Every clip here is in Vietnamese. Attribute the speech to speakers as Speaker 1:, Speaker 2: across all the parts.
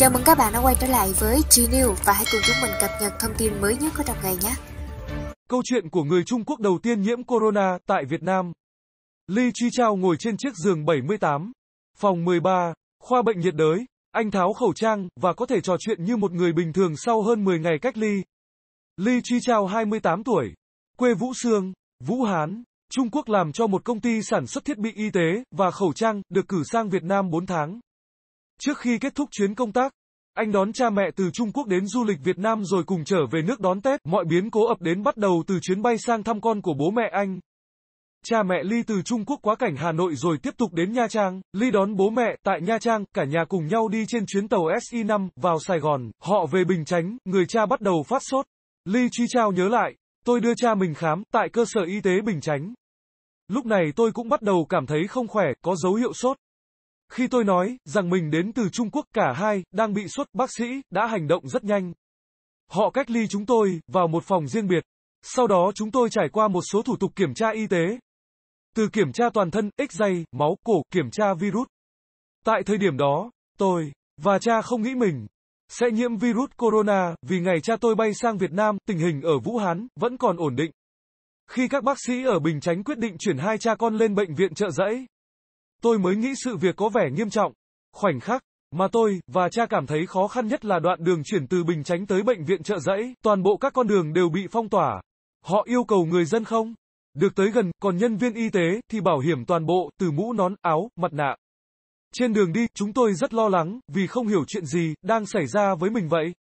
Speaker 1: Chào mừng các bạn đã quay trở lại với G-News và hãy cùng chúng mình cập nhật thông tin mới nhất của trong ngày nhé. Câu chuyện của người Trung Quốc đầu tiên nhiễm corona tại Việt Nam. Li Chi Trao ngồi trên chiếc giường 78, phòng 13, khoa bệnh nhiệt đới, anh tháo khẩu trang và có thể trò chuyện như một người bình thường sau hơn 10 ngày cách ly. Li Chi Trao 28 tuổi, quê Vũ Sương, Vũ Hán, Trung Quốc làm cho một công ty sản xuất thiết bị y tế và khẩu trang, được cử sang Việt Nam 4 tháng. Trước khi kết thúc chuyến công tác, anh đón cha mẹ từ Trung Quốc đến du lịch Việt Nam rồi cùng trở về nước đón Tết. Mọi biến cố ập đến bắt đầu từ chuyến bay sang thăm con của bố mẹ anh. Cha mẹ Ly từ Trung Quốc quá cảnh Hà Nội rồi tiếp tục đến Nha Trang. Ly đón bố mẹ tại Nha Trang, cả nhà cùng nhau đi trên chuyến tàu SI5 vào Sài Gòn. Họ về Bình Chánh, người cha bắt đầu phát sốt. Ly truy Trao nhớ lại, tôi đưa cha mình khám tại cơ sở y tế Bình Chánh. Lúc này tôi cũng bắt đầu cảm thấy không khỏe, có dấu hiệu sốt. Khi tôi nói rằng mình đến từ Trung Quốc, cả hai đang bị xuất bác sĩ đã hành động rất nhanh. Họ cách ly chúng tôi vào một phòng riêng biệt. Sau đó chúng tôi trải qua một số thủ tục kiểm tra y tế. Từ kiểm tra toàn thân, x-ray, máu, cổ, kiểm tra virus. Tại thời điểm đó, tôi và cha không nghĩ mình sẽ nhiễm virus corona vì ngày cha tôi bay sang Việt Nam, tình hình ở Vũ Hán vẫn còn ổn định. Khi các bác sĩ ở Bình Chánh quyết định chuyển hai cha con lên bệnh viện trợ giấy, tôi mới nghĩ sự việc có vẻ nghiêm trọng. Khoảnh khắc mà tôi và cha cảm thấy khó khăn nhất là đoạn đường chuyển từ Bình Chánh tới bệnh viện trợ giấy. toàn bộ các con đường đều bị phong tỏa. Họ yêu cầu người dân không được tới gần, còn nhân viên y tế thì bảo hiểm toàn bộ, từ mũ nón, áo, mặt nạ. Trên đường đi, chúng tôi rất lo lắng, vì không hiểu chuyện gì đang xảy ra với mình vậy.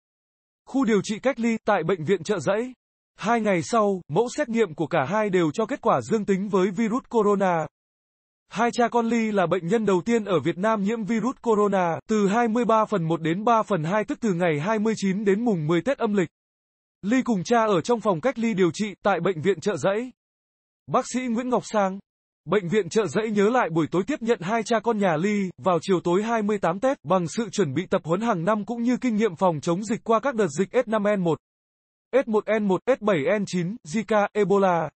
Speaker 1: Khu điều trị cách ly tại bệnh viện trợ giấy. Hai ngày sau, mẫu xét nghiệm của cả hai đều cho kết quả dương tính với virus corona. Hai cha con Ly là bệnh nhân đầu tiên ở Việt Nam nhiễm virus corona, từ 23 phần 1 đến 3 phần 2 tức từ ngày 29 đến mùng 10 Tết âm lịch. Ly cùng cha ở trong phòng cách ly điều trị tại bệnh viện Trợ giấy. Bác sĩ Nguyễn Ngọc Sang, bệnh viện Trợ giấy nhớ lại buổi tối tiếp nhận hai cha con nhà Ly vào chiều tối 28 Tết bằng sự chuẩn bị tập huấn hàng năm cũng như kinh nghiệm phòng chống dịch qua các đợt dịch S5N1, S1N1, S7N9, Zika, Ebola.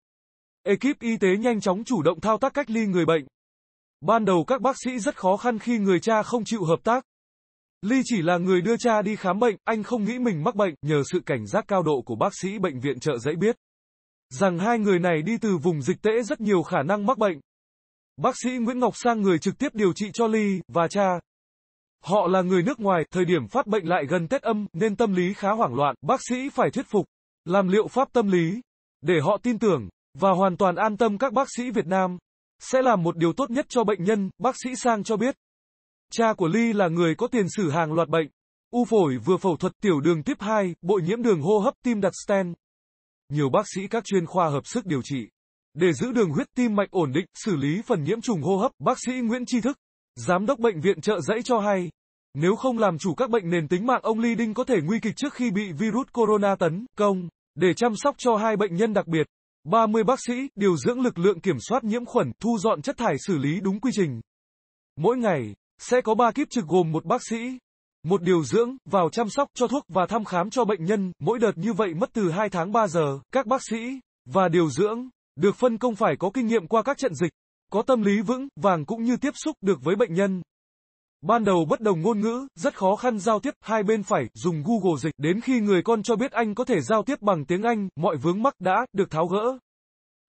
Speaker 1: Ekip y tế nhanh chóng chủ động thao tác cách ly người bệnh. Ban đầu các bác sĩ rất khó khăn khi người cha không chịu hợp tác. Ly chỉ là người đưa cha đi khám bệnh, anh không nghĩ mình mắc bệnh, nhờ sự cảnh giác cao độ của bác sĩ bệnh viện trợ giấy biết. Rằng hai người này đi từ vùng dịch tễ rất nhiều khả năng mắc bệnh. Bác sĩ Nguyễn Ngọc Sang người trực tiếp điều trị cho Ly, và cha. Họ là người nước ngoài, thời điểm phát bệnh lại gần Tết âm, nên tâm lý khá hoảng loạn, bác sĩ phải thuyết phục, làm liệu pháp tâm lý, để họ tin tưởng, và hoàn toàn an tâm các bác sĩ Việt Nam sẽ là một điều tốt nhất cho bệnh nhân, bác sĩ Sang cho biết. Cha của Ly là người có tiền sử hàng loạt bệnh. U phổi vừa phẫu thuật tiểu đường tiếp 2, bội nhiễm đường hô hấp tim đặt stent. Nhiều bác sĩ các chuyên khoa hợp sức điều trị. Để giữ đường huyết tim mạch ổn định, xử lý phần nhiễm trùng hô hấp, bác sĩ Nguyễn Tri Thức, giám đốc bệnh viện trợ giấy cho hay, nếu không làm chủ các bệnh nền tính mạng ông Ly Đinh có thể nguy kịch trước khi bị virus corona tấn công. Để chăm sóc cho hai bệnh nhân đặc biệt, 30 bác sĩ điều dưỡng lực lượng kiểm soát nhiễm khuẩn, thu dọn chất thải xử lý đúng quy trình. Mỗi ngày sẽ có 3 kiếp trực gồm một bác sĩ, một điều dưỡng vào chăm sóc cho thuốc và thăm khám cho bệnh nhân, mỗi đợt như vậy mất từ 2 tháng 3 giờ. Các bác sĩ và điều dưỡng được phân công phải có kinh nghiệm qua các trận dịch, có tâm lý vững vàng cũng như tiếp xúc được với bệnh nhân. Ban đầu bất đồng ngôn ngữ, rất khó khăn giao tiếp, hai bên phải dùng Google dịch, đến khi người con cho biết anh có thể giao tiếp bằng tiếng Anh, mọi vướng mắc đã được tháo gỡ.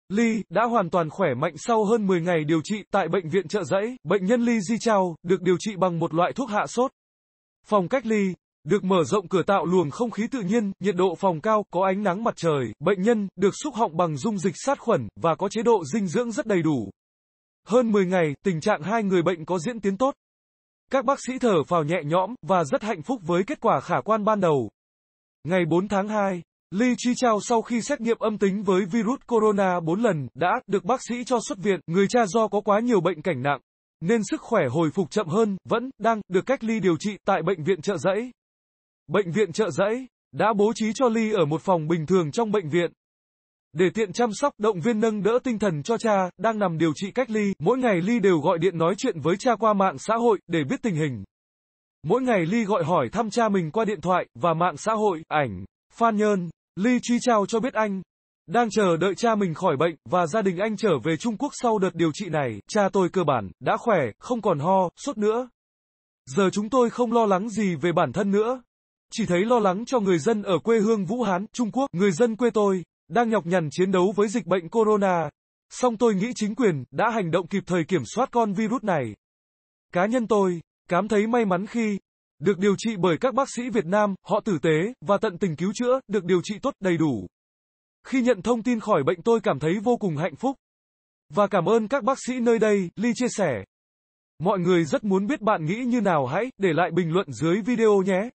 Speaker 1: Ly đã hoàn toàn khỏe mạnh sau hơn 10 ngày điều trị tại bệnh viện trợ giấy, bệnh nhân Ly Di Chao được điều trị bằng một loại thuốc hạ sốt. Phòng cách ly được mở rộng cửa tạo luồng không khí tự nhiên, nhiệt độ phòng cao, có ánh nắng mặt trời, bệnh nhân được xúc họng bằng dung dịch sát khuẩn và có chế độ dinh dưỡng rất đầy đủ. Hơn 10 ngày, tình trạng hai người bệnh có diễn tiến tốt. Các bác sĩ thở phào nhẹ nhõm và rất hạnh phúc với kết quả khả quan ban đầu. Ngày 4 tháng 2, Li Chi Chao sau khi xét nghiệm âm tính với virus corona 4 lần đã được bác sĩ cho xuất viện, người cha do có quá nhiều bệnh cảnh nặng nên sức khỏe hồi phục chậm hơn, vẫn đang được cách ly điều trị tại bệnh viện Trợ giấy. Bệnh viện Trợ giấy đã bố trí cho Ly ở một phòng bình thường trong bệnh viện. Để tiện chăm sóc, động viên nâng đỡ tinh thần cho cha, đang nằm điều trị cách ly, mỗi ngày Ly đều gọi điện nói chuyện với cha qua mạng xã hội, để biết tình hình. Mỗi ngày Ly gọi hỏi thăm cha mình qua điện thoại, và mạng xã hội, ảnh, Phan Nhơn, Ly truy trao cho biết anh. Đang chờ đợi cha mình khỏi bệnh, và gia đình anh trở về Trung Quốc sau đợt điều trị này, cha tôi cơ bản, đã khỏe, không còn ho, sốt nữa. Giờ chúng tôi không lo lắng gì về bản thân nữa. Chỉ thấy lo lắng cho người dân ở quê hương Vũ Hán, Trung Quốc, người dân quê tôi đang nhọc nhằn chiến đấu với dịch bệnh corona. Song tôi nghĩ chính quyền đã hành động kịp thời kiểm soát con virus này. Cá nhân tôi, cảm thấy may mắn khi được điều trị bởi các bác sĩ Việt Nam, họ tử tế và tận tình cứu chữa, được điều trị tốt đầy đủ. Khi nhận thông tin khỏi bệnh tôi cảm thấy vô cùng hạnh phúc. Và cảm ơn các bác sĩ nơi đây, Ly chia sẻ. Mọi người rất muốn biết bạn nghĩ như nào hãy để lại bình luận dưới video nhé.